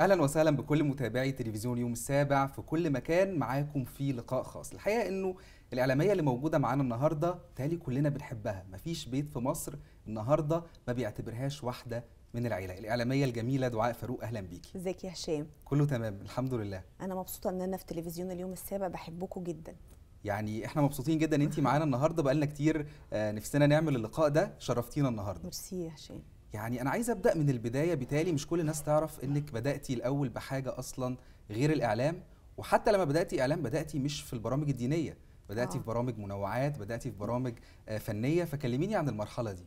اهلا وسهلا بكل متابعي تلفزيون يوم السابع في كل مكان معاكم في لقاء خاص الحقيقه انه الاعلاميه اللي موجوده معانا النهارده تالي كلنا بنحبها مفيش بيت في مصر النهارده ما بيعتبرهاش واحده من العيله الاعلاميه الجميله دعاء فاروق اهلا بيكي ازيك يا هشام كله تمام الحمد لله انا مبسوطه ان انا في تلفزيون اليوم السابع بحبكم جدا يعني احنا مبسوطين جدا ان انت معانا النهارده بقالنا كتير آه، نفسنا نعمل اللقاء ده شرفتينا النهارده ميرسي يا هشام يعني انا عايز ابدا من البدايه بتالي مش كل الناس تعرف انك بداتي الاول بحاجه اصلا غير الاعلام وحتى لما بداتي اعلام بداتي مش في البرامج الدينيه بداتي آه. في برامج منوعات بداتي في برامج آه، فنيه فكلميني عن المرحله دي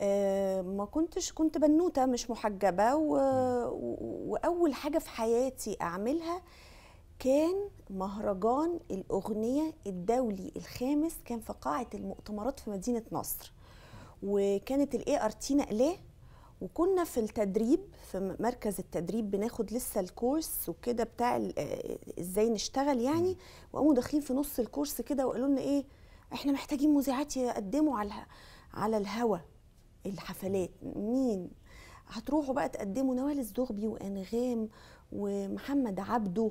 آه ما كنتش كنت بنوته مش محجبه و... واول حاجه في حياتي اعملها كان مهرجان الاغنيه الدولي الخامس كان في قاعه المؤتمرات في مدينه نصر وكانت الاي ار تي نقلاه وكنا في التدريب في مركز التدريب بناخد لسه الكورس وكده بتاع آه، ازاي نشتغل يعني وقاموا داخلين في نص الكورس كده وقالوا لنا ايه احنا محتاجين مذيعات يقدموا على على الهوا الحفلات مين هتروحوا بقى تقدموا نوال الزغبي وانغام ومحمد عبده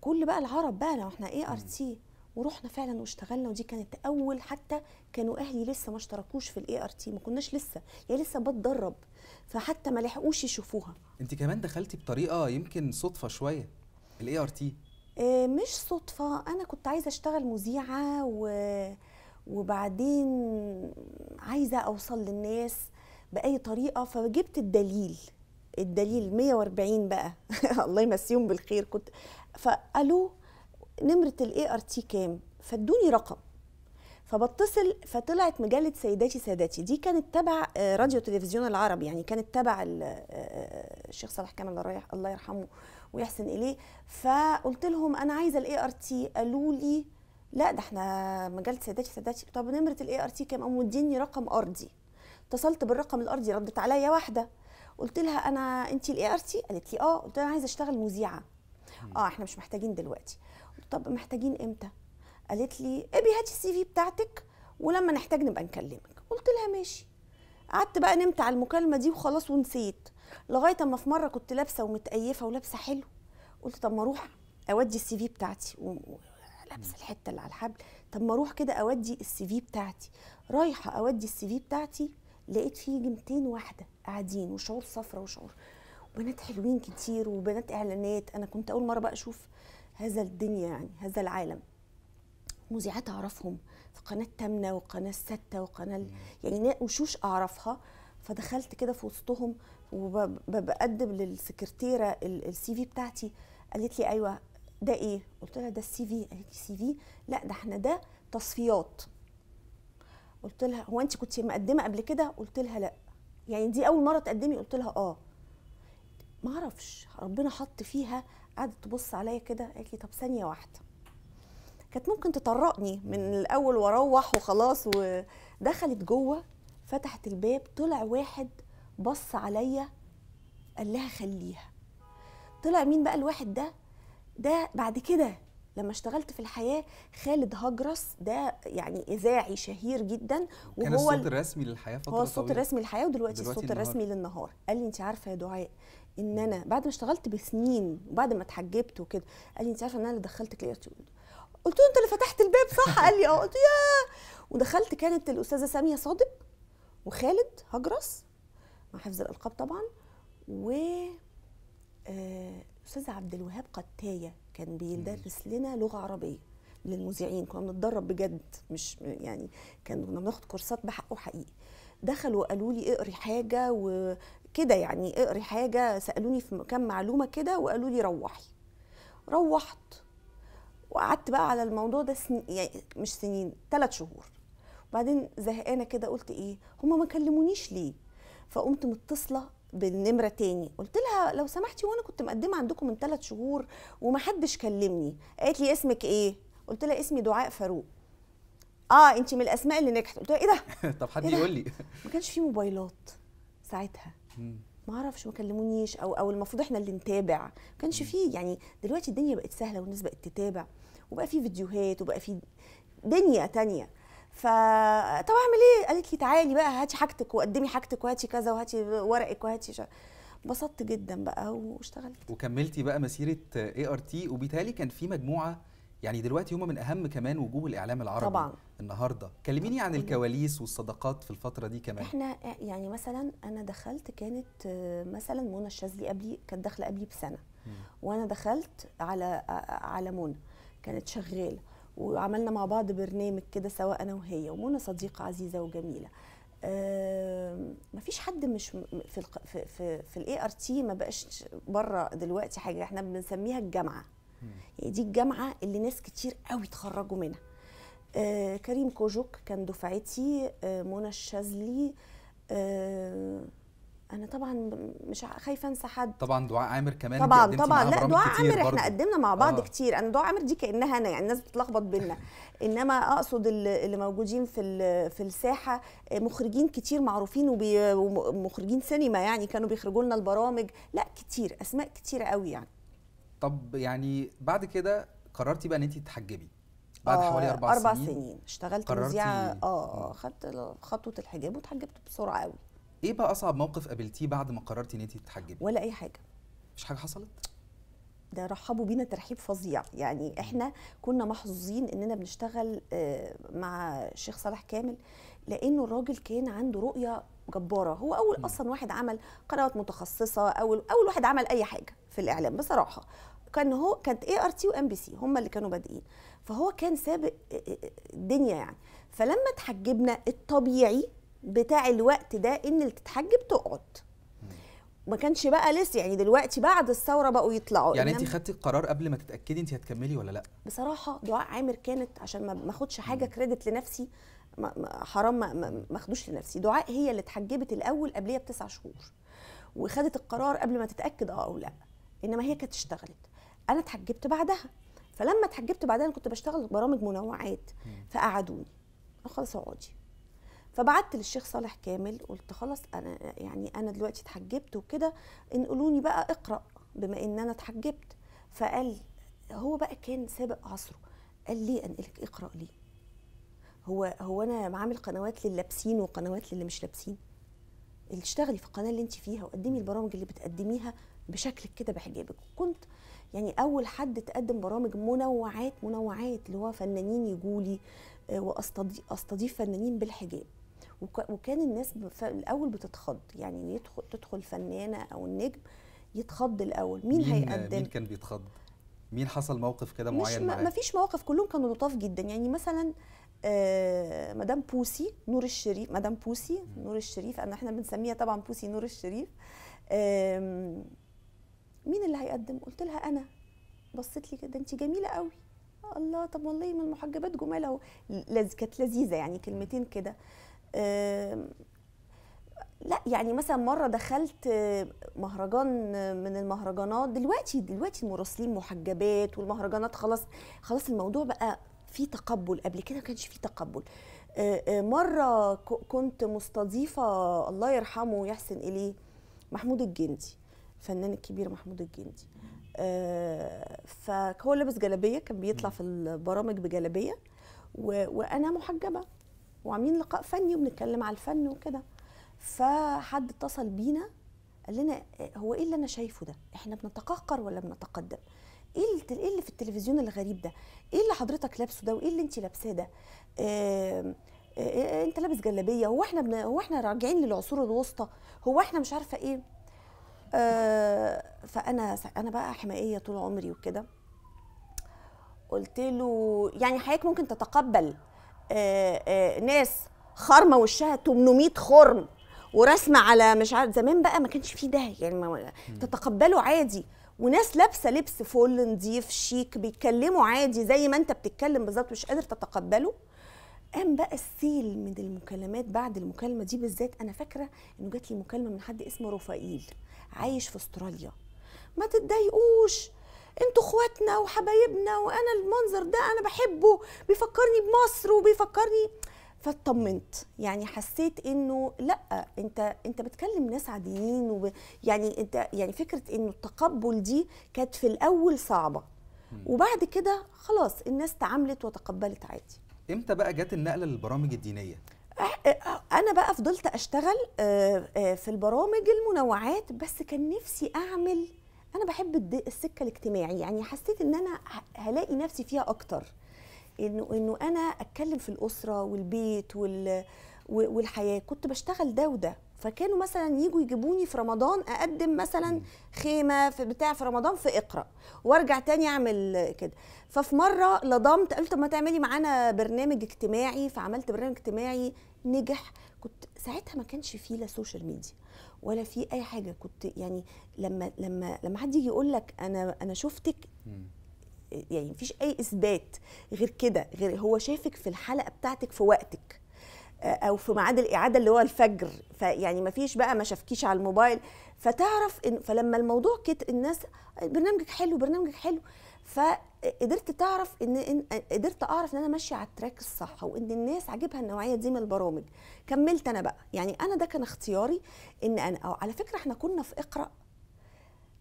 كل بقى العرب بقى لو احنا ايه ار تي ورحنا فعلا واشتغلنا ودي كانت اول حتى كانوا اهلي لسه ما اشتركوش في الاي ار تي ما كناش لسه يعني لسه بتدرب فحتى ما لحقوش يشوفوها انت كمان دخلتي بطريقه يمكن صدفه شويه الاي ار آه، تي مش صدفه انا كنت عايزه اشتغل مذيعه و... وبعدين عايزه اوصل للناس باي طريقه فجبت الدليل الدليل 140 بقى الله يمسيهم بالخير كنت فقالوا نمره الاي ار تي كام فادوني رقم فبتصل فطلعت مجله سيداتي ساداتي دي كانت تبع آه، راديو تلفزيون العرب يعني كانت تبع آه، آه، الشيخ صالح كامل الله الله يرحمه ويحسن اليه فقلت لهم انا عايزه الاي ار تي قالوا لي لا ده احنا مجله سيداتي ساداتي طب نمره الاي ار تي كام قاموا مديني رقم ارضي اتصلت بالرقم الارضي ردت عليا واحده قلت لها انا انت الاي ار تي قالت لي اه قلت لها انا عايزه اشتغل مذيعه اه احنا مش محتاجين دلوقتي طب محتاجين امتى قالت لي ابي هاتي السي في بتاعتك ولما نحتاج نبقى نكلمك قلت لها ماشي قعدت بقى نمت على المكالمه دي وخلاص ونسيت لغايه اما في مره كنت لابسه ومتقيفه ولابسه حلو قلت طب ما اروح اودي السي في بتاعتي لابسه الحته اللي على الحبل طب ما اروح كده اودي السي في بتاعتي رايحه اودي السي في بتاعتي لقيت فيه يجي واحده قاعدين وشعور صفرة وشعور وبنات حلوين كتير وبنات اعلانات انا كنت اول مره بقى اشوف هذا الدنيا يعني هذا العالم مذيعات اعرفهم في قناه تامنه وقناه السته وقناه يعني وشوش اعرفها فدخلت كده في وسطهم وبقدم للسكرتيره السي في بتاعتي قالت لي ايوه ده ايه قلت لها ده السي في قالت لي سي في لا ده احنا ده تصفيات قلت لها هو انت كنت مقدمه قبل كده قلت لها لا يعني دي اول مره تقدمي قلت لها اه ما اعرفش ربنا حط فيها قعدت تبص عليا كده قالت لي طب ثانيه واحده كانت ممكن تطرقني من الاول واروح وخلاص ودخلت جوه فتحت الباب طلع واحد بص عليا قال لها خليها طلع مين بقى الواحد ده ده بعد كده لما اشتغلت في الحياه خالد هجرس ده يعني اذاعي شهير جدا وهو كان الصوت الرسمي للحياه فتره هو الصوت طويلة. الرسمي للحياه ودلوقتي الصوت النهار. الرسمي للنهار قال لي انت عارفه يا دعاء ان انا بعد ما اشتغلت بسنين وبعد ما اتحجبت وكده قال لي انت عارفه ان انا اللي دخلتك ليه قلت له انت اللي فتحت الباب صح قال لي اه قلت ياه ودخلت كانت الاستاذه ساميه صادق وخالد هجرس مع حفظ الالقاب طبعا و آه، استاذ عبد الوهاب قتايه كان بيدرس لنا لغه عربيه للمذيعين كنا بنتدرب بجد مش يعني كان كنا بناخد كورسات بحق وحقيقي دخلوا وقالوا لي اقري حاجه و... كده يعني اقري حاجه سالوني في كام معلومه كده وقالوا لي روحي روحت وقعدت بقى على الموضوع ده سن... يعني مش سنين ثلاث شهور وبعدين زهقانه كده قلت ايه هما ما كلمونيش ليه فقمت متصله بالنمره تاني قلت لها لو سمحتي وانا كنت مقدمه عندكم من ثلاث شهور ومحدش كلمني قالت لي اسمك ايه قلت لها اسمي دعاء فاروق اه انت من الاسماء اللي نجحت قلت لها ايه ده طب حد إيه يقول لي ما كانش في موبايلات ساعتها ما اعرفش ما كلمونيش او او المفروض احنا اللي نتابع ما كانش فيه يعني دلوقتي الدنيا بقت سهله والناس بقت تتابع وبقى في فيديوهات وبقى في دنيا تانية فطب اعمل ايه قالت لي تعالي بقى هاتي حاجتك وقدمي حاجتك وهاتي كذا وهاتي ورقك وهاتي انبسطت جدا بقى واشتغلت وكملتي بقى مسيره اي ار تي وبيتهيألي كان في مجموعه يعني دلوقتي هما من اهم كمان وجوه الاعلام العربي طبعا النهارده كلميني عن إيه الكواليس والصداقات في الفتره دي كمان احنا يعني مثلا انا دخلت كانت مثلا منى الشاذلي قبلي كانت داخله قبلي بسنه م. وانا دخلت على على منى كانت شغاله وعملنا مع بعض برنامج كده سواء انا وهي ومنى صديقه عزيزه وجميله آه مفيش حد مش في الـ في في, في الاي ار تي ما بقاش بره دلوقتي حاجه احنا بنسميها الجامعه يعني دي الجامعه اللي ناس كتير قوي اتخرجوا منها آه كريم كوجوك كان دفعتي آه منى الشاذلي آه انا طبعا مش خايفه انسى حد طبعا دعاء عامر كمان طبعا طبعا لا دعاء عامر احنا قدمنا مع بعض آه. كتير انا دعاء عامر دي كانها انا يعني الناس بتتلخبط بينا انما اقصد اللي موجودين في في الساحه آه، مخرجين كتير معروفين ومخرجين سينما يعني كانوا بيخرجوا لنا البرامج لا كتير اسماء كتير قوي يعني طب يعني بعد كده قررتي بقى ان انت تتحجبي بعد آه، حوالي اربع, سنين أربع سنين سنين اشتغلت مذيعه اه, آه، خدت خطوه الحجاب واتحجبت بسرعه قوي ايه بقى اصعب موقف قابلتيه بعد ما قررتي ان انت تتحجبي ولا اي حاجه مش حاجه حصلت ده رحبوا بينا ترحيب فظيع يعني احنا كنا محظوظين اننا بنشتغل آه، مع الشيخ صالح كامل لانه الراجل كان عنده رؤيه جباره هو اول اصلا واحد عمل قنوات متخصصه اول اول واحد عمل اي حاجه في الاعلام بصراحه كان هو كانت اي ار تي وام بي سي هم اللي كانوا بادئين فهو كان سابق الدنيا يعني فلما اتحجبنا الطبيعي بتاع الوقت ده ان اللي تتحجب تقعد ما كانش بقى لسه يعني دلوقتي بعد الثوره بقوا يطلعوا يعني انت خدتي القرار قبل ما تتاكدي انت هتكملي ولا لا بصراحه دعاء عامر كانت عشان ما اخدش حاجه كريدت لنفسي حرام ما اخدوش لنفسي دعاء هي اللي اتحجبت الاول قبليه بتسع شهور وخدت القرار قبل ما تتاكد اه او لا انما هي كانت اشتغلت انا اتحجبت بعدها فلما اتحجبت بعدها انا كنت بشتغل برامج منوعات فقعدوني خلاص اقعدي فبعت للشيخ صالح كامل قلت خلاص انا يعني انا دلوقتي اتحجبت وكده انقلوني بقى اقرا بما ان انا اتحجبت فقال هو بقى كان سابق عصره قال ليه انقلك اقرا ليه هو هو انا عامل قنوات للابسين وقنوات للي مش لابسين اللي اشتغلي في القناه اللي انت فيها وقدمي البرامج اللي بتقدميها بشكلك كده بحجابك وكنت يعني اول حد تقدم برامج منوعات منوعات اللي هو فنانين يجولي آه، واستضيف فنانين بالحجاب وكان الناس الاول بتتخض يعني يدخل تدخل فنانه او النجم يتخض الاول مين, مين هيقدم مين كان بيتخض مين حصل موقف كده معين مش ما فيش موقف كلهم كانوا لطاف جدا يعني مثلا آه مدام بوسي نور الشريف مدام بوسي نور الشريف انا احنا بنسميها طبعا بوسي نور الشريف آه مين اللي هيقدم قلت لها انا بصت لي كده انت جميله قوي آه الله طب والله ما المحجبات جمال اهو لز... كانت لذيذه يعني كلمتين كده أم... لا يعني مثلا مره دخلت مهرجان من المهرجانات دلوقتي دلوقتي المراسلين محجبات والمهرجانات خلاص خلاص الموضوع بقى في تقبل قبل كده ما كانش في تقبل آه، آه، مره كنت مستضيفه الله يرحمه يحسن اليه محمود الجندي الفنان الكبير محمود الجندي آه، فهو لابس جلابيه كان بيطلع في البرامج بجلابيه وانا محجبه وعاملين لقاء فني وبنتكلم على الفن وكده فحد اتصل بينا قال لنا آه، هو ايه اللي انا شايفه ده احنا بنتقهقر ولا بنتقدم ايه ايه اللي في التلفزيون الغريب ده ايه اللي حضرتك لابسه ده وايه اللي انت لابساه ده إيه إيه انت لابس جلابيه هو احنا هو احنا راجعين للعصور الوسطى هو احنا مش عارفه ايه آه، فانا انا بقى حمائيه طول عمري وكده قلت له يعني حضرتك ممكن تتقبل آه، آه، ناس خرمه وشها 800 خرم ورسمه على مش عارف زمان بقى ما كانش فيه ده يعني ما تتقبله عادي وناس لابسه لبس فل نضيف شيك بيتكلموا عادي زي ما انت بتتكلم بالظبط مش قادر تتقبله قام بقى السيل من المكالمات بعد المكالمه دي بالذات انا فاكره انه جات لي مكالمه من حد اسمه رفائيل عايش في استراليا ما تتضايقوش انتوا اخواتنا وحبايبنا وانا المنظر ده انا بحبه بيفكرني بمصر وبيفكرني فاطمنت يعني حسيت انه لا انت انت بتكلم ناس عاديين وب... يعني انت يعني فكره انه التقبل دي كانت في الاول صعبه وبعد كده خلاص الناس تعاملت وتقبلت عادي امتى بقى جت النقله للبرامج الدينيه انا بقى فضلت اشتغل آه، آه، في البرامج المنوعات بس كان نفسي اعمل انا بحب السكه الاجتماعي يعني حسيت ان انا هلاقي نفسي فيها اكتر انه انه انا اتكلم في الاسره والبيت وال والحياه كنت بشتغل ده وده فكانوا مثلا يجوا يجيبوني في رمضان اقدم مثلا خيمه في بتاع في رمضان في اقرا وارجع تاني اعمل كده ففي مره لضمت قلت طب ما تعملي معانا برنامج اجتماعي فعملت برنامج اجتماعي نجح كنت ساعتها ما كانش فيه لا سوشيال ميديا ولا في اي حاجه كنت يعني لما لما لما حد يجي يقول لك انا انا شفتك يعني مفيش اي اثبات غير كده غير هو شافك في الحلقه بتاعتك في وقتك آه، او في ميعاد الاعاده اللي هو الفجر فيعني ما فيش بقى ما شافكيش على الموبايل فتعرف إن فلما الموضوع كت الناس برنامجك حلو برنامجك حلو فقدرت تعرف ان, قدرت اعرف ان انا ماشيه على التراك الصح وان الناس عاجبها النوعيه دي من البرامج كملت انا بقى يعني انا ده كان اختياري ان انا أو على فكره احنا كنا في اقرا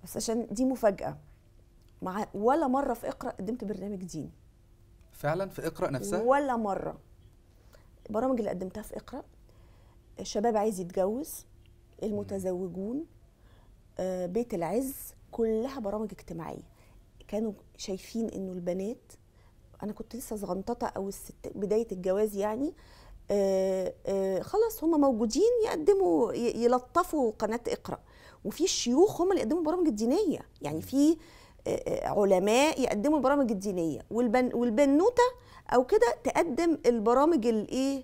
بس عشان دي مفاجاه مع ولا مره في اقرا قدمت برنامج ديني فعلا في اقرا نفسها ولا مره البرامج اللي قدمتها في اقرا الشباب عايز يتجوز المتزوجون آه، بيت العز كلها برامج اجتماعيه كانوا شايفين انه البنات انا كنت لسه صغنططه او الست بدايه الجواز يعني آه، آه، خلاص هم موجودين يقدموا يلطفوا قناه اقرا وفي شيوخ هم اللي يقدموا البرامج الدينيه يعني في علماء يقدموا البرامج الدينيه والبن والبنوته او كده تقدم البرامج الايه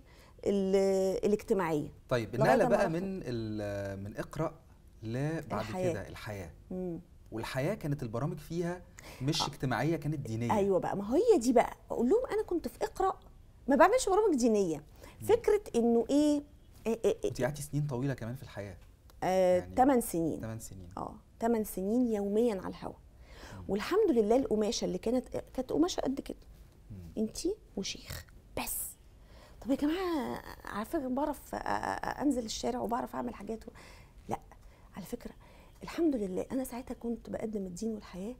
الاجتماعيه طيب النقله بقى من من اقرا لا بعد كده الحياه مم. والحياه كانت البرامج فيها مش آه. اجتماعيه كانت دينيه ايوه بقى ما هي دي بقى اقول لهم انا كنت في اقرا ما بعملش برامج دينيه فكره انه ايه, إيه،, إيه،, إيه. انت قعدتي سنين طويله كمان في الحياه آه يعني سنين 8 سنين اه ثمان سنين يوميا على الهواء والحمد لله القماشه اللي كانت كانت قماشه قد كده انت وشيخ بس طب يا جماعه على فكره بعرف انزل الشارع وبعرف اعمل حاجات و... لا على فكره الحمد لله انا ساعتها كنت بقدم الدين والحياه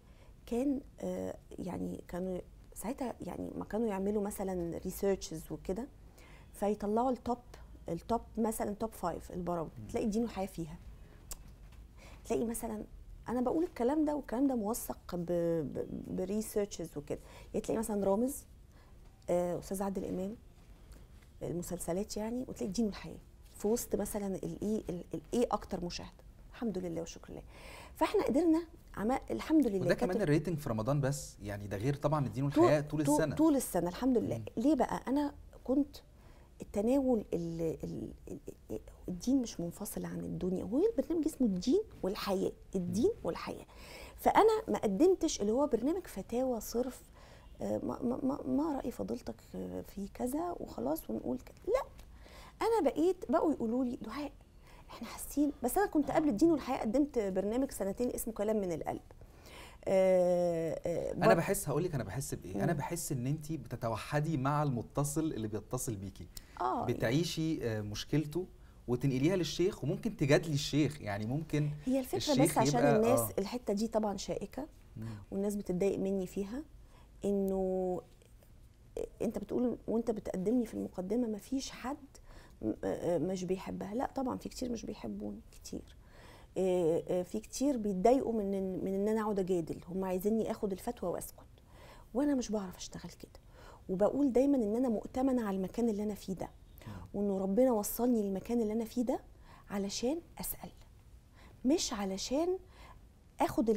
كان آه، يعني كانوا ساعتها يعني ما كانوا يعملوا مثلا ريسيرشز وكده فيطلعوا التوب التوب مثلا توب فايف البراوي تلاقي الدين والحياه فيها تلاقي مثلا انا بقول الكلام ده والكلام ده موثق بريسيرشز وكده يعني تلاقي مثلا رامز آه، استاذ عادل امام آه، المسلسلات يعني وتلاقي دين والحياه في وسط مثلا الايه الايه اكتر مشاهده الحمد لله وشكر لله فاحنا قدرنا عم... الحمد لله وده كمان الريتنج في رمضان بس يعني ده غير طبعا الدين والحياه طول, طول السنه طول السنه الحمد لله مم. ليه بقى انا كنت التناول ال ال ال الدين مش منفصل عن الدنيا هو البرنامج اسمه الدين والحياه الدين والحياه فانا ما قدمتش اللي هو برنامج فتاوى صرف آه، ما, ما, ما راي فضيلتك آه، في كذا وخلاص ونقول كذا لا انا بقيت بقوا يقولوا لي دعاء احنا حاسين بس انا كنت قبل الدين والحياه قدمت برنامج سنتين اسمه كلام من القلب آه، انا بحس هقول لك انا بحس بايه انا بحس ان انت بتتوحدي مع المتصل اللي بيتصل بيكي آه يعني بتعيشي مشكلته وتنقليها للشيخ وممكن تجادلي الشيخ يعني ممكن هي الفكره الشيخ بس عشان الناس آه الحته دي طبعا شائكه مم. والناس بتتضايق مني فيها انه انت بتقول وانت بتقدمني في المقدمه ما فيش حد آه، مش بيحبها لا طبعا في كتير مش بيحبوني كتير آه، آه، في كتير بيتضايقوا من من ان انا اقعد اجادل هم عايزيني اخد الفتوى واسكت وانا مش بعرف اشتغل كده وبقول دايما ان انا مؤتمنه على المكان اللي انا فيه ده وانه ربنا وصلني للمكان اللي انا فيه ده علشان اسال مش علشان اخد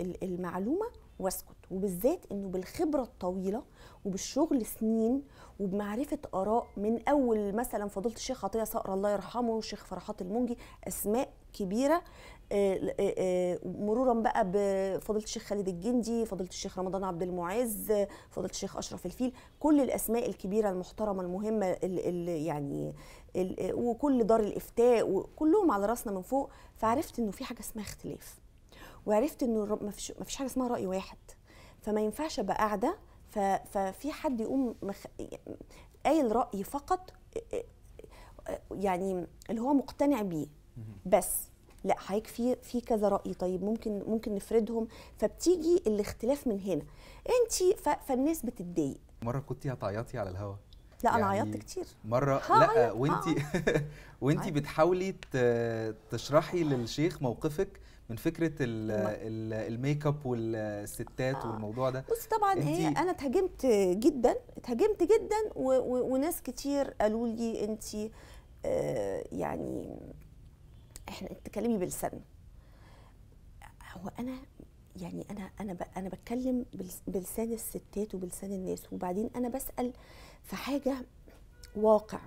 المعلومه واسكت وبالذات انه بالخبره الطويله وبالشغل سنين وبمعرفه اراء من اول مثلا فضيله الشيخ عطيه صقر الله يرحمه والشيخ فرحات المنجي اسماء كبيره آه، آه، آه، مرورا بقى بفضيله الشيخ خالد الجندي فضيله الشيخ رمضان عبد المعز فضيله الشيخ اشرف الفيل كل الاسماء الكبيره المحترمه المهمه اللي يعني ال وكل دار الافتاء وكلهم على راسنا من فوق فعرفت انه في حاجه اسمها اختلاف وعرفت انه ما فيش حاجه اسمها راي واحد فما ينفعش ابقى قاعده ففي حد يقوم مخ... قايل راي فقط يعني اللي هو مقتنع بيه بس لا حضرتك في في كذا راي طيب ممكن ممكن نفردهم فبتيجي الاختلاف من هنا انت ف... فالناس بتتضايق مره كنت هتعيطي على الهوا لا يعني انا عيطت كتير مره لا وانت آه. وانت بتحاولي تشرحي للشيخ موقفك من فكره الميك اب والستات آه. والموضوع ده بص طبعا هي انا اتهاجمت جدا اتهاجمت جدا و... و... وناس كتير قالوا لي انت آه يعني احنا اتكلمي بلسان هو انا يعني انا انا انا بتكلم بلسان الستات وبلسان الناس وبعدين انا بسال في حاجه واقع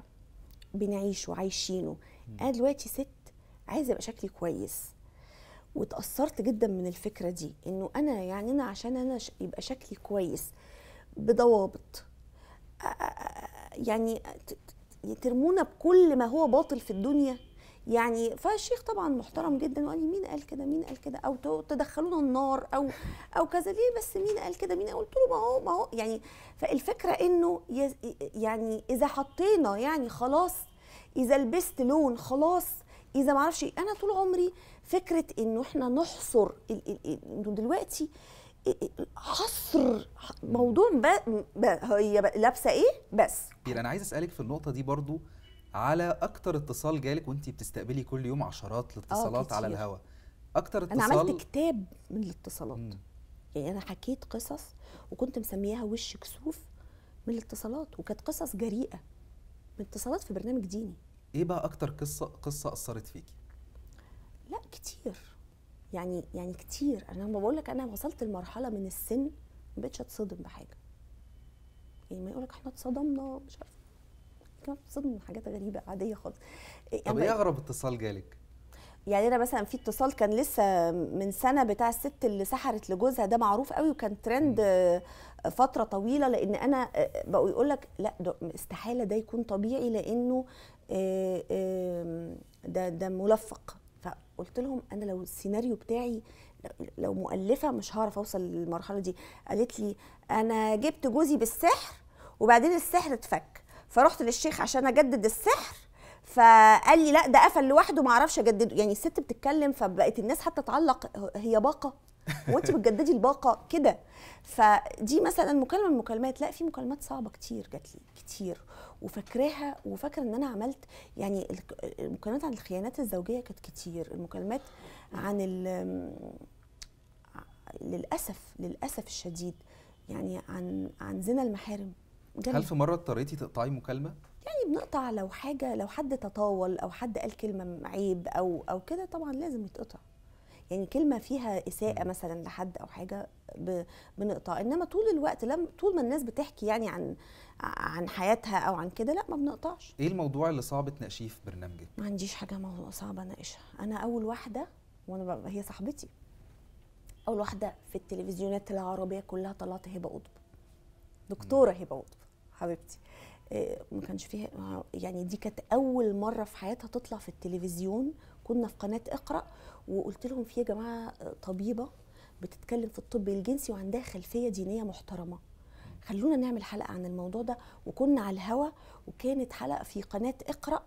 بنعيشه عايشينه انا دلوقتي ست عايزه ابقى شكلي كويس وتاثرت جدا من الفكره دي انه انا يعني انا عشان انا يبقى شكلي كويس بضوابط يعني يترمونا بكل ما هو باطل في الدنيا يعني فالشيخ طبعا محترم جدا وقال لي مين قال كده مين قال كده او تدخلونا النار او او كذا ليه بس مين قال كده مين قلت له ما هو ما هو يعني فالفكره انه يعني اذا حطينا يعني خلاص اذا لبست لون خلاص اذا ما اعرفش انا طول عمري فكره انه احنا نحصر انه دلوقتي حصر موضوع ب... ب... هي ب... لابسه ايه بس يعني انا عايز اسالك في النقطه دي برضو على اكتر اتصال جالك وانت بتستقبلي كل يوم عشرات آه، الاتصالات على الهواء اكتر اتصال انا عملت كتاب من الاتصالات مم. يعني انا حكيت قصص وكنت مسمياها وش كسوف من الاتصالات وكانت قصص جريئه من اتصالات في برنامج ديني ايه بقى اكتر قصه قصه اثرت فيكي لا كتير يعني يعني كتير انا لما بقول لك انا وصلت لمرحله من السن ما بقتش اتصدم بحاجه يعني ما يقول لك احنا اتصدمنا مش عارف كمان بتصدم حاجات غريبه عاديه خالص إيه، طب ايه اغرب اتصال جالك يعني انا مثلا في اتصال كان لسه من سنه بتاع الست اللي سحرت لجوزها ده معروف قوي وكان ترند فتره طويله لان انا آه، آه، بقوا يقول لك لا ده استحاله ده يكون طبيعي لانه آه، ده ده ملفق فقلت لهم انا لو السيناريو بتاعي لو مؤلفه مش هعرف اوصل للمرحله دي قالت لي انا جبت جوزي بالسحر وبعدين السحر اتفك فرحت للشيخ عشان اجدد السحر فقال لي لا ده قفل لوحده ما اعرفش اجدده يعني الست بتتكلم فبقت الناس حتى تعلق هي باقه وانت بتجددي الباقه كده فدي مثلا مكالمه من المكالمات لا في مكالمات صعبه كتير جات لي كتير وفاكراها وفاكره ان انا عملت يعني المكالمات عن الخيانات الزوجيه كانت كتير المكالمات عن للاسف للاسف الشديد يعني عن عن زنا المحارم جميل. هل في مره اضطريتي تقطعي مكالمه يعني بنقطع لو حاجه لو حد تطاول او حد قال كلمه عيب او او كده طبعا لازم يتقطع يعني كلمه فيها اساءه مثلا لحد او حاجه بنقطع انما طول الوقت لم طول ما الناس بتحكي يعني عن عن حياتها او عن كده لا ما بنقطعش ايه الموضوع اللي صعب تناقشيه في برنامجك ما عنديش حاجه صعب اناقشها انا اول واحده وانا هي صاحبتي اول واحده في التلفزيونات العربيه كلها طلعت هبه قطب دكتوره هبه قطب حبيبتي آه، ما كانش فيها يعني دي كانت اول مره في حياتها تطلع في التلفزيون كنا في قناه اقرا وقلت لهم في يا جماعه آه، طبيبه بتتكلم في الطب الجنسي وعندها خلفيه دينيه محترمه خلونا نعمل حلقه عن الموضوع ده وكنا على الهوا وكانت حلقه في قناه اقرا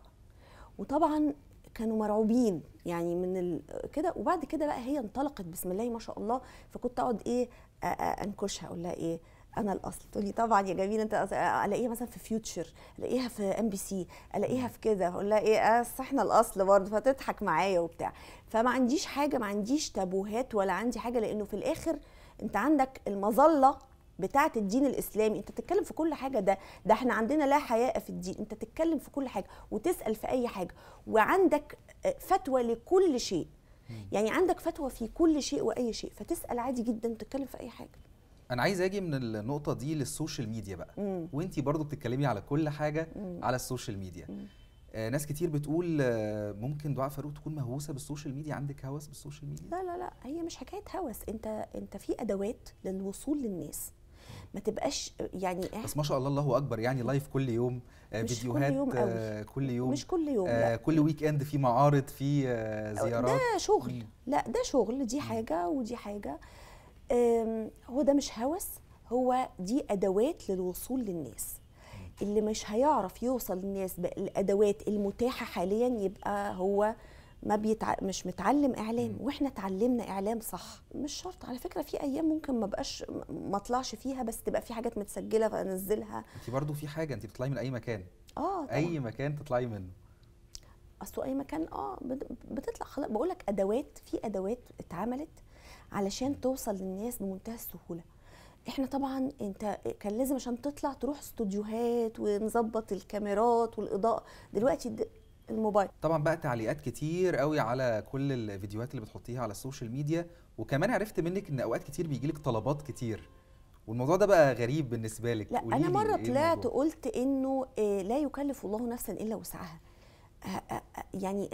وطبعا كانوا مرعوبين يعني من ال... آه، كده وبعد كده بقى هي انطلقت بسم الله ما شاء الله فكنت اقعد ايه انكشها اقول لها ايه انا الاصل تقولي طبعا يا جميل انت الاقيها مثلا في فيوتشر الاقيها في ام بي سي الاقيها في كده اقول لها ايه آه، اصل احنا الاصل برضه فتضحك معايا وبتاع فما عنديش حاجه ما عنديش تابوهات ولا عندي حاجه لانه في الاخر انت عندك المظله بتاعه الدين الاسلامي انت بتتكلم في كل حاجه ده ده احنا عندنا لا حياء في الدين انت تتكلم في كل حاجه وتسال في اي حاجه وعندك آه، فتوى لكل شيء يعني عندك فتوى في كل شيء واي شيء فتسال عادي جدا تتكلم في اي حاجه انا عايز اجي من النقطه دي للسوشيال ميديا بقى وانت برضو بتتكلمي على كل حاجه مم. على السوشيال ميديا آه ناس كتير بتقول آه ممكن دعاء فاروق تكون مهووسه بالسوشيال ميديا عندك هوس بالسوشيال ميديا لا لا لا هي مش حكايه هوس انت انت في ادوات للوصول للناس ما تبقاش يعني بس ما شاء الله الله اكبر يعني لايف كل يوم آه مش فيديوهات كل يوم, آه كل يوم مش كل يوم آه لا. كل ويك اند في معارض في آه زيارات ده شغل لا ده شغل دي حاجه ودي حاجه هو ده مش هوس هو دي ادوات للوصول للناس اللي مش هيعرف يوصل للناس بالادوات المتاحه حاليا يبقى هو ما بيتع... مش متعلم اعلام واحنا اتعلمنا اعلام صح مش شرط على فكره في ايام ممكن ما بقاش ما اطلعش فيها بس تبقى في حاجات متسجله فانزلها انت برضو في حاجه انت بتطلعي من اي مكان اه طبعا. اي مكان تطلعي منه اصله اي مكان اه بتطلع خلاص بقول لك ادوات في ادوات اتعملت علشان توصل للناس بمنتهى السهوله احنا طبعا انت كان لازم عشان تطلع تروح استوديوهات ونظبط الكاميرات والاضاءه دلوقتي الموبايل طبعا بقى تعليقات كتير قوي على كل الفيديوهات اللي بتحطيها على السوشيال ميديا وكمان عرفت منك ان اوقات كتير بيجيلك طلبات كتير والموضوع ده بقى غريب بالنسبه لك لا انا مره إيه طلعت قلت انه آه، لا يكلف الله نفسا الا وسعها يعني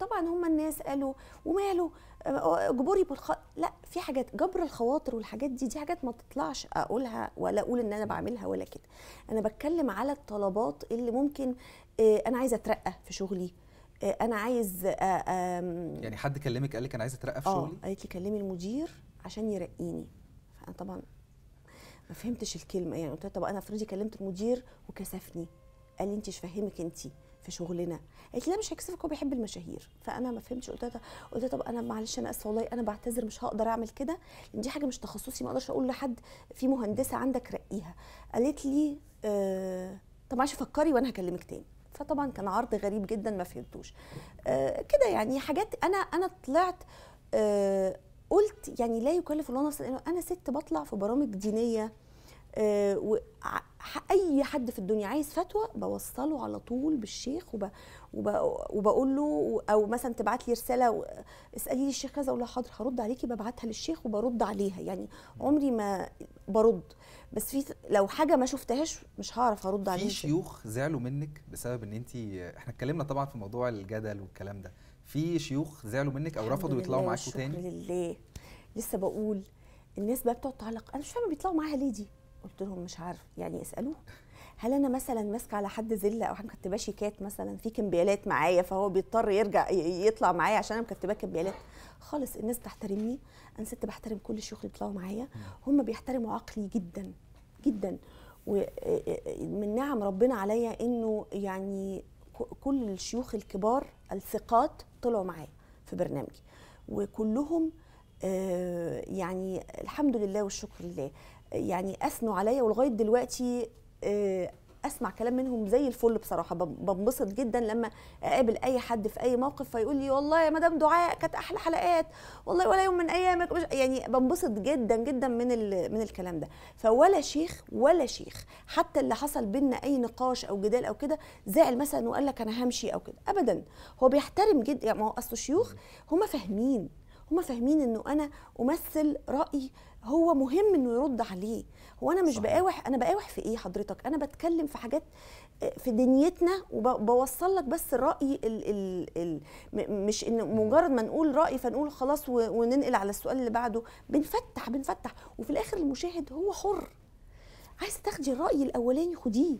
طبعا هم الناس قالوا وماله اجبري بالخ لا في حاجات جبر الخواطر والحاجات دي دي حاجات ما تطلعش اقولها ولا اقول ان انا بعملها ولا كده انا بتكلم على الطلبات اللي ممكن آه، انا عايزه اترقى في شغلي آه، انا عايز آه، يعني حد كلمك قال لك انا عايزه اترقى في شغلي اه قالت لي كلمي المدير عشان يرقيني فانا طبعا ما فهمتش الكلمه يعني قلت لها طب انا افرضي كلمت المدير وكسفني قال لي انت مش فاهمك انت في شغلنا قالت لي لا مش هيكسفك هو بيحب المشاهير فانا ما فهمتش قلت لها قلت لها طب انا معلش انا اسفه والله انا بعتذر مش هقدر اعمل كده لان دي حاجه مش تخصصي ما اقدرش اقول لحد في مهندسه عندك رقيها قالت لي آه طب معلش فكري وانا هكلمك تاني فطبعا كان عرض غريب جدا ما فهمتوش آه كده يعني حاجات انا انا طلعت آه قلت يعني لا يكلف الله نفسا انا ست بطلع في برامج دينيه آه، اي حد في الدنيا عايز فتوى بوصله على طول بالشيخ وب... وب... وبقول له او مثلا تبعت لي رساله اسالي لي الشيخ كذا اقول لها حاضر هرد عليكي ببعتها للشيخ وبرد عليها يعني عمري ما برد بس في لو حاجه ما شفتهاش مش هعرف ارد عليها في شيوخ زعلوا منك بسبب ان انت احنا اتكلمنا طبعا في موضوع الجدل والكلام ده في شيوخ زعلوا منك او رفضوا يطلعوا معاكوا تاني لله لسه بقول الناس بقى بتقعد تعلق انا مش فاهمه بيطلعوا معاها ليه دي قلت لهم مش عارف يعني اسالوه هل انا مثلا ماسكه على حد زله او مكتباه شيكات مثلا في كمبيالات معايا فهو بيضطر يرجع يطلع معايا عشان انا مكتباه كمبيالات خالص الناس تحترمني انا ست بحترم كل الشيوخ اللي بيطلعوا معايا هم بيحترموا عقلي جدا جدا ومن نعم ربنا عليا انه يعني كل الشيوخ الكبار الثقات طلعوا معايا في برنامجي وكلهم يعني الحمد لله والشكر لله يعني اثنوا عليا ولغايه دلوقتي آه، اسمع كلام منهم زي الفل بصراحه بنبسط جدا لما اقابل اي حد في اي موقف فيقول لي والله يا مدام دعاء كانت احلى حلقات والله ولا يوم من ايامك يعني بنبسط جدا جدا من من الكلام ده فولا شيخ ولا شيخ حتى اللي حصل بينا اي نقاش او جدال او كده زعل مثلا وقال لك انا همشي او كده ابدا هو بيحترم جدا يعني ما هو اصل الشيوخ هم فاهمين هم فاهمين انه انا امثل راي هو مهم انه يرد عليه هو انا مش بقاوح انا بقاوح في ايه حضرتك انا بتكلم في حاجات آه، في دنيتنا وبوصل لك بس الراي ال ال ال مش ان مجرد ما نقول راي فنقول خلاص وننقل على السؤال اللي بعده بنفتح بنفتح وفي الاخر المشاهد هو حر عايزه تاخدي الراي الاولاني خديه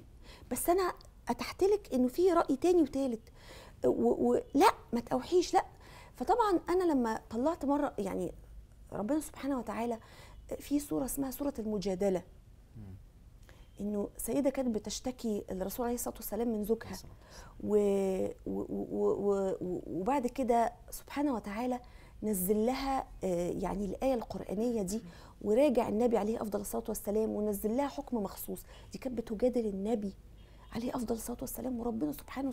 بس انا اتحتلك انه في راي تاني وتالت آه، ولا ما تقوحيش لا فطبعا انا لما طلعت مره يعني ربنا سبحانه وتعالى في سوره اسمها سوره المجادله انه سيده كانت بتشتكي الرسول عليه الصلاه والسلام من زوجها و... و... و... وبعد كده سبحانه وتعالى نزل لها آه، يعني الايه القرانيه دي وراجع النبي عليه افضل الصلاه والسلام ونزل لها حكم مخصوص دي كانت بتجادل النبي عليه افضل الصلاه والسلام وربنا سبحانه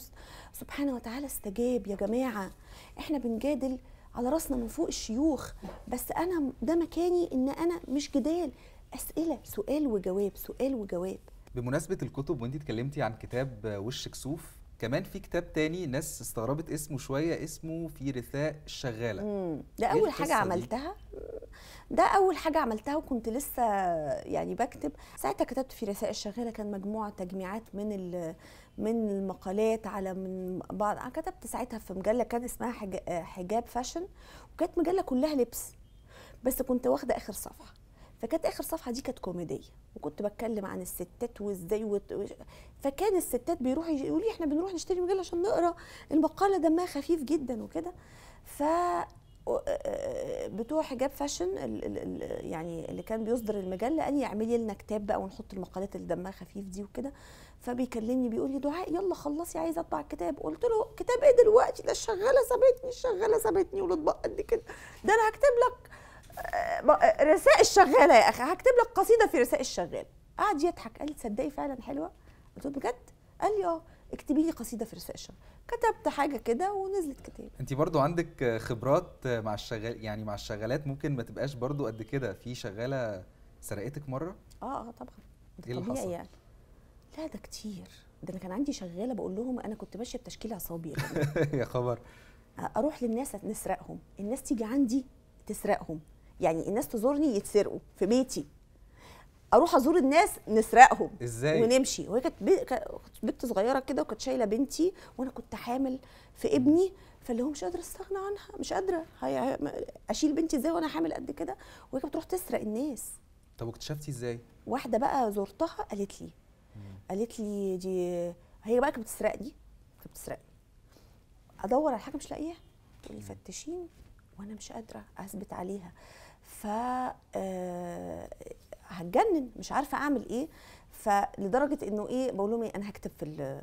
سبحانه وتعالى استجاب يا جماعه احنا بنجادل على راسنا من فوق الشيوخ بس انا ده مكاني ان انا مش جدال اسئله سؤال وجواب سؤال وجواب بمناسبه الكتب وانت اتكلمتي عن كتاب وش كسوف كمان في كتاب تاني ناس استغربت اسمه شويه اسمه في رثاء الشغاله مم. ده إيه اول حاجه عملتها ده اول حاجه عملتها وكنت لسه يعني بكتب ساعتها كتبت في رثاء الشغاله كان مجموعه تجميعات من من المقالات على من بعض انا كتبت ساعتها في مجله كان اسمها حجاب فاشن وكانت مجله كلها لبس بس كنت واخده اخر صفحه فكانت اخر صفحه دي كانت كوميديه وكنت بتكلم عن الستات وازاي وت... فكان الستات بيروحوا يقولوا لي احنا بنروح نشتري مجله عشان نقرا المقاله دمها خفيف جدا وكده ف بتوع حجاب فاشن يعني اللي كان بيصدر المجله قال لي اعملي لنا كتاب بقى ونحط المقالات اللي دمها خفيف دي وكده فبيكلمني بيقول لي دعاء يلا خلصي عايزه اطبع الكتاب قلت له كتاب ايه دلوقتي ده الشغاله سابتني الشغاله سابتني والاطباق قد كده ده انا هكتب لك رسائل الشغاله يا اخي هكتب لك قصيده في رسائل الشغال قعد يضحك قال لي تصدقي فعلا حلوه قلت له بجد قال لي اه اكتبي لي قصيده في رسائل الشغال كتبت حاجه كده ونزلت كتاب انت برضو عندك خبرات مع الشغال يعني مع الشغالات ممكن ما تبقاش برضو قد كده في شغاله سرقتك مره اه اه طبعا ايه اللي حصل يعني. لا ده كتير ده انا كان عندي شغاله بقول لهم انا كنت ماشيه بتشكيل عصابي يا خبر اروح للناس نسرقهم الناس تيجي عندي تسرقهم يعني الناس تزورني يتسرقوا في بيتي اروح ازور الناس نسرقهم ازاي ونمشي وهي كانت بنت صغيره كده وكانت شايله بنتي وانا كنت حامل في ابني فاللي هو مش قادره استغنى عنها مش قادره هي... اشيل بنتي ازاي وانا حامل قد كده وهي كانت بتروح تسرق الناس طب واكتشفتي ازاي واحده بقى زرتها قالت لي قالت لي دي هي بقى كانت بتسرقني كانت بتسرقني ادور على حاجه مش لاقيها تقول لي فتشيني وانا مش قادره اثبت عليها ف آه، هتجنن مش عارفه اعمل ايه فلدرجه انه ايه بقول لهم ايه انا هكتب في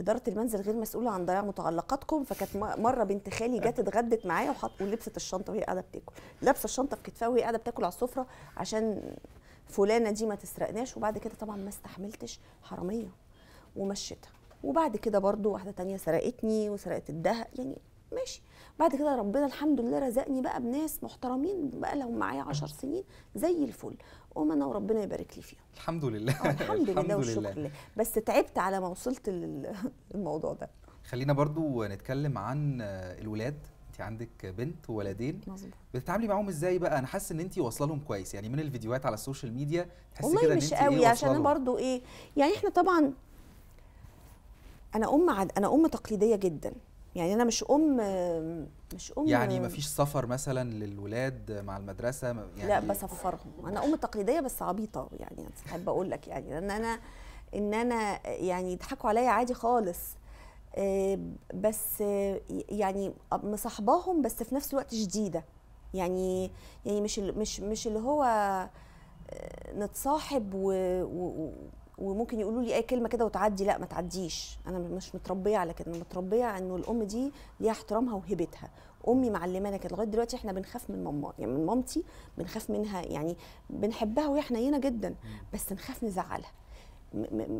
اداره المنزل غير مسؤوله عن ضياع متعلقاتكم فكانت مره بنت خالي جت اتغدت معايا وحط ولبست الشنطه وهي قاعده بتاكل لابسه الشنطه في كتفها وهي قاعده بتاكل على السفره عشان فلانه دي ما تسرقناش وبعد كده طبعا ما استحملتش حراميه ومشيتها وبعد كده برضو واحده تانية سرقتني وسرقت الدهب يعني ماشي بعد كده ربنا الحمد لله رزقني بقى بناس محترمين بقى لهم معايا 10 سنين زي الفل قوم انا وربنا يبارك لي فيهم الحمد لله آه، الحمد, الحمد لله والشكر لله بس تعبت على ما وصلت للموضوع ده خلينا برضو نتكلم عن آه، الولاد انت عندك بنت وولدين مظبوط بتتعاملي معاهم ازاي بقى انا حاسه ان انت واصله لهم كويس يعني من الفيديوهات على السوشيال ميديا تحسي كده ان انت مش قوي إيه عشان برضو ايه يعني احنا طبعا انا ام عد... انا ام تقليديه جدا يعني انا مش ام مش ام يعني ما فيش سفر مثلا للولاد مع المدرسه يعني لا بسفرهم انا ام تقليديه بس عبيطه يعني احب اقول لك يعني ان انا ان انا يعني يضحكوا عليا عادي خالص آه، بس يعني مصاحباهم بس في نفس الوقت شديده يعني يعني مش مش مش اللي هو آه، نتصاحب و, و وممكن يقولوا لي اي كلمه كده وتعدي لا ما تعديش انا مش متربيه على كده انا متربيه انه الام دي ليها احترامها وهيبتها امي معلمانا كده لغايه دلوقتي احنا بنخاف من ماما يعني من مامتي بنخاف منها يعني بنحبها وهي حنينه جدا بس نخاف نزعلها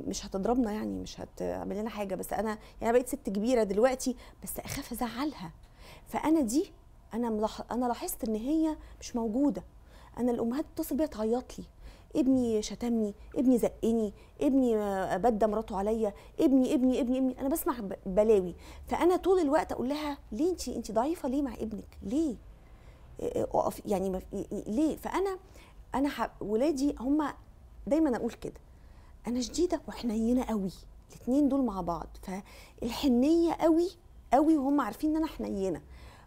مش هتضربنا يعني مش هتعمل لنا حاجه بس انا يعني بقيت ست كبيره دلوقتي بس اخاف ازعلها فانا دي انا ملاح... انا لاحظت ان هي مش موجوده انا الامهات بتتصل بيها تعيط لي ابني شتمني ابني زقني ابني بدى مراته عليا ابني ابني ابني ابني انا بسمع بلاوي فانا طول الوقت اقول لها ليه انت انت ضعيفه ليه مع ابنك ليه آه، آه، اقف يعني ليه فانا انا ولادي هم دايما اقول كده انا شديده وحنينه قوي الاثنين دول مع بعض فالحنيه قوي قوي وهم عارفين ان انا حنينه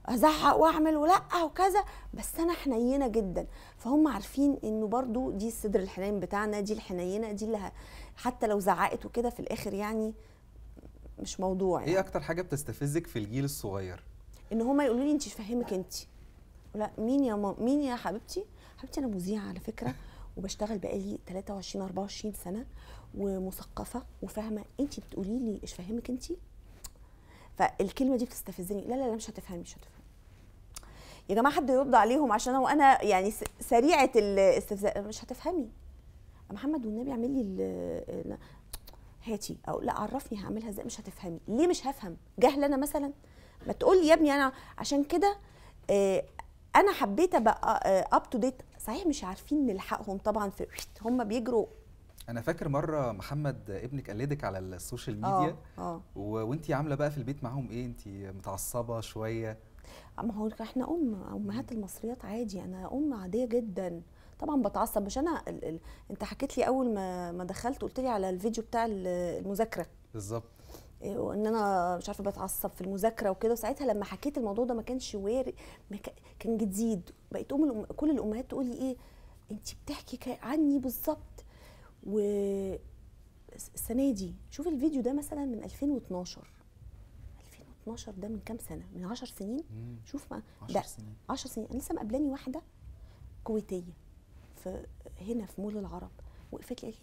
ازعق واعمل ولا وكذا بس انا حنينه جدا فهم عارفين انه برضو دي الصدر الحنين بتاعنا دي الحنينه دي اللي حتى لو زعقت وكده في الاخر يعني مش موضوع إيه يعني. ايه اكتر حاجه بتستفزك في الجيل الصغير ان هما يقولوا لي انت فاهمك انت لا مين يا مام مين يا حبيبتي حبيبتي انا مذيعه على فكره وبشتغل بقالي 23 24 سنه ومثقفه وفاهمه انت بتقولي لي ايش فاهمك انت فالكلمه دي بتستفزني لا لا لا مش هتفهمي مش هتفهمي يا جماعه حد يرد عليهم عشان انا وانا يعني سريعه الاستفزاز مش هتفهمي محمد والنبي اعمل لي هاتي او لا عرفني هعملها ازاي مش هتفهمي ليه مش هفهم جهل انا مثلا ما لي يا ابني انا عشان كده آه، انا حبيت ابقى اب تو ديت صحيح مش عارفين نلحقهم طبعا في هم بيجروا انا فاكر مره محمد ابنك قلدك على السوشيال ميديا اه, آه. وانت عامله بقى في البيت معاهم ايه انت متعصبه شويه آه، ما هو احنا ام امهات المصريات عادي انا ام عاديه جدا طبعا بتعصب مش انا ال... ال... انت حكيت لي اول ما ما دخلت قلت لي على الفيديو بتاع المذاكره بالظبط إيه، وان انا مش عارفه بتعصب في المذاكره وكده وساعتها لما حكيت الموضوع ده ما كانش وارد ما ك... كان جديد بقيت ام الأم... كل الامهات تقول لي ايه انت بتحكي عني بالظبط و السنه دي شوف الفيديو ده مثلا من 2012 12 ده من كام سنه من 10 سنين مم. شوف ما 10 سنين 10 سنين انا لسه مقابلاني واحده كويتيه في هنا في مول العرب وقفت لي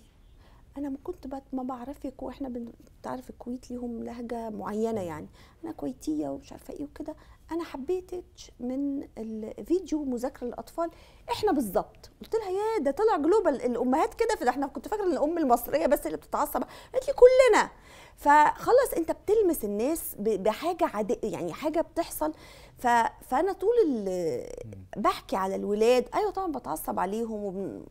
انا ما كنت ما بعرفك واحنا بتعرف الكويت ليهم لهجه معينه يعني انا كويتيه ومش عارفه ايه وكده انا حبيتك من الفيديو مذاكره الاطفال احنا بالظبط قلت لها يا ده طلع جلوبال الامهات كده فده احنا كنت فاكره ان الام المصريه بس اللي بتتعصب قالت لي كلنا فخلص انت بتلمس الناس بحاجه عادية يعني حاجه بتحصل فانا طول ال... بحكي على الولاد ايوه طبعا بتعصب عليهم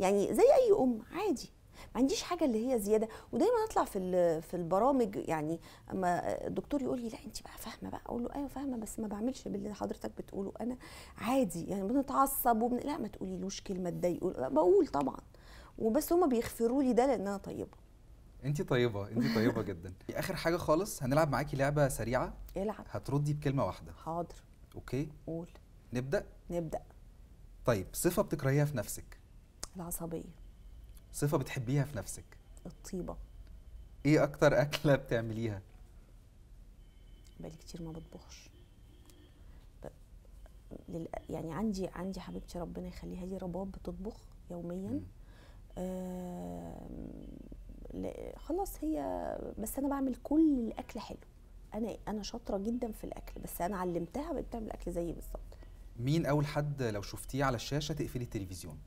يعني زي اي ام عادي ما عنديش حاجه اللي هي زياده ودايما اطلع في في البرامج يعني اما الدكتور يقول لي لا انت بقى فاهمه بقى اقول له ايوه فاهمه بس ما بعملش باللي حضرتك بتقوله انا عادي يعني بنتعصب وبن... لا ما تقوليلوش كلمه تضايقه بقول طبعا وبس هما بيغفروا لي ده لان انا طيبه انت طيبه انت طيبه جدا اخر حاجه خالص هنلعب معاكي لعبه سريعه العب هتردي بكلمه واحده حاضر اوكي قول نبدا نبدا طيب صفه بتكرهيها في نفسك العصبيه صفه بتحبيها في نفسك الطيبه ايه اكتر اكله بتعمليها بقالي كتير ما بطبخش يعني عندي عندي حبيبتي ربنا يخليها لي رباب بتطبخ يوميا خلاص هي بس انا بعمل كل الاكل حلو انا انا شاطره جدا في الاكل بس انا علمتها بقت بتعمل اكل زيي بالظبط مين اول حد لو شفتيه على الشاشه تقفلي التلفزيون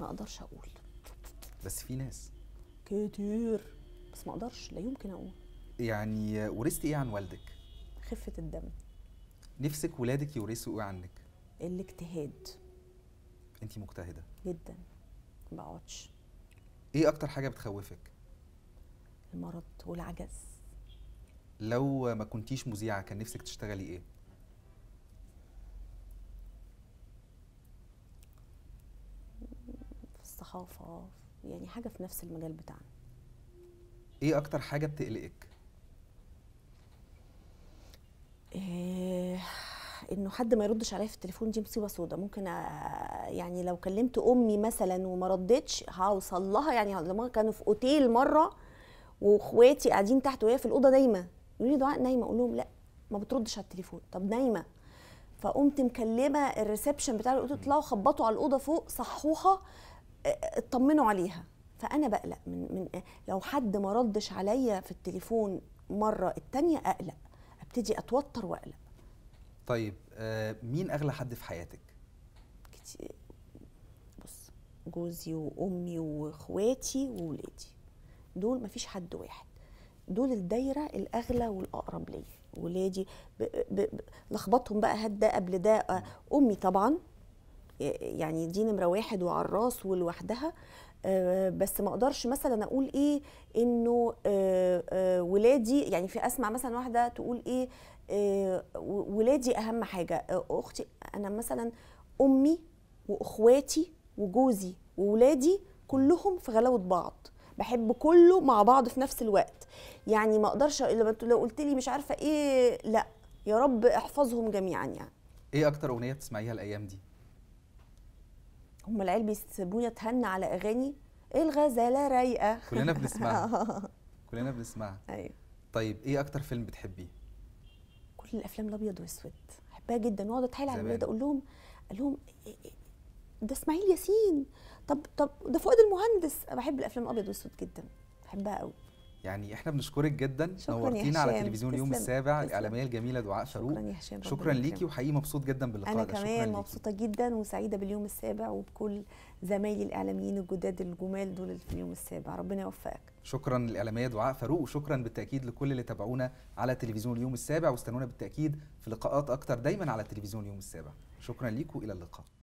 ما اقدرش اقول بس في ناس كتير بس ما اقدرش لا يمكن اقول يعني ورثتي ايه عن والدك خفه الدم نفسك ولادك يورثوا ايه عنك الاجتهاد انت مجتهده جدا ما بقعدش ايه اكتر حاجه بتخوفك المرض والعجز لو ما كنتيش مذيعه كان نفسك تشتغلي ايه في الصحافه يعني حاجه في نفس المجال بتاعنا ايه اكتر حاجه بتقلقك إيه انه حد ما يردش عليا في التليفون دي مصيبه سودة ممكن يعني لو كلمت امي مثلا وما ردتش هوصل لها يعني لما كانوا في اوتيل مره واخواتي قاعدين تحت وهي في الاوضه نايمه يقولوا لي دعاء نايمه اقول لهم لا ما بتردش على التليفون طب نايمه فقمت مكلمه الريسبشن بتاع الاوضه طلعوا خبطوا على الاوضه فوق صحوها اطمنوا عليها فانا بقلق من من لو حد ما ردش عليا في التليفون مره التانيه اقلق ابتدي اتوتر واقلق طيب آه، مين اغلى حد في حياتك كتير بص جوزي وامي واخواتي وولادي دول مفيش حد واحد دول الدايره الاغلى والاقرب ليا ولادي لخبطهم بقى هات ده قبل ده آه، امي طبعا يعني دي نمره واحد وعلى الراس ولوحدها آه، بس ما اقدرش مثلا اقول ايه انه آه، آه، ولادي يعني في اسمع مثلا واحده تقول ايه ولادي اهم حاجه اختي انا مثلا امي واخواتي وجوزي وولادي كلهم في غلاوه بعض بحب كله مع بعض في نفس الوقت يعني ما اقدرش لو قلت لي مش عارفه ايه لا يا رب احفظهم جميعا يعني ايه اكتر اغنيه بتسمعيها الايام دي هم العيال بيسيبوني اتهنى على اغاني ايه الغزاله رايقه كلنا بنسمعها آه. كلنا بنسمعها ايوه طيب ايه اكتر فيلم بتحبيه كل الافلام الابيض والاسود بحبها جدا واقعد اتحايل على الولاد اقول لهم قال لهم إيه، إيه، إيه، ده اسماعيل ياسين طب طب ده فؤاد المهندس بحب الافلام الابيض والاسود جدا بحبها قوي يعني احنا بنشكرك جدا نورتينا على تلفزيون يوم السابع الاعلاميه الجميله دعاء فاروق شكرا, يا شكرا ليكي وحقيقي مبسوط جدا باللقاء انا كمان مبسوطه جدا وسعيده باليوم السابع وبكل زمايلي الاعلاميين الجداد الجمال دول في اليوم السابع ربنا يوفقك شكرا للاعلاميه دعاء فاروق وشكرا بالتاكيد لكل اللي تابعونا على تلفزيون اليوم السابع واستنونا بالتاكيد في لقاءات اكتر دايما على تلفزيون اليوم السابع شكرا ليكم الى اللقاء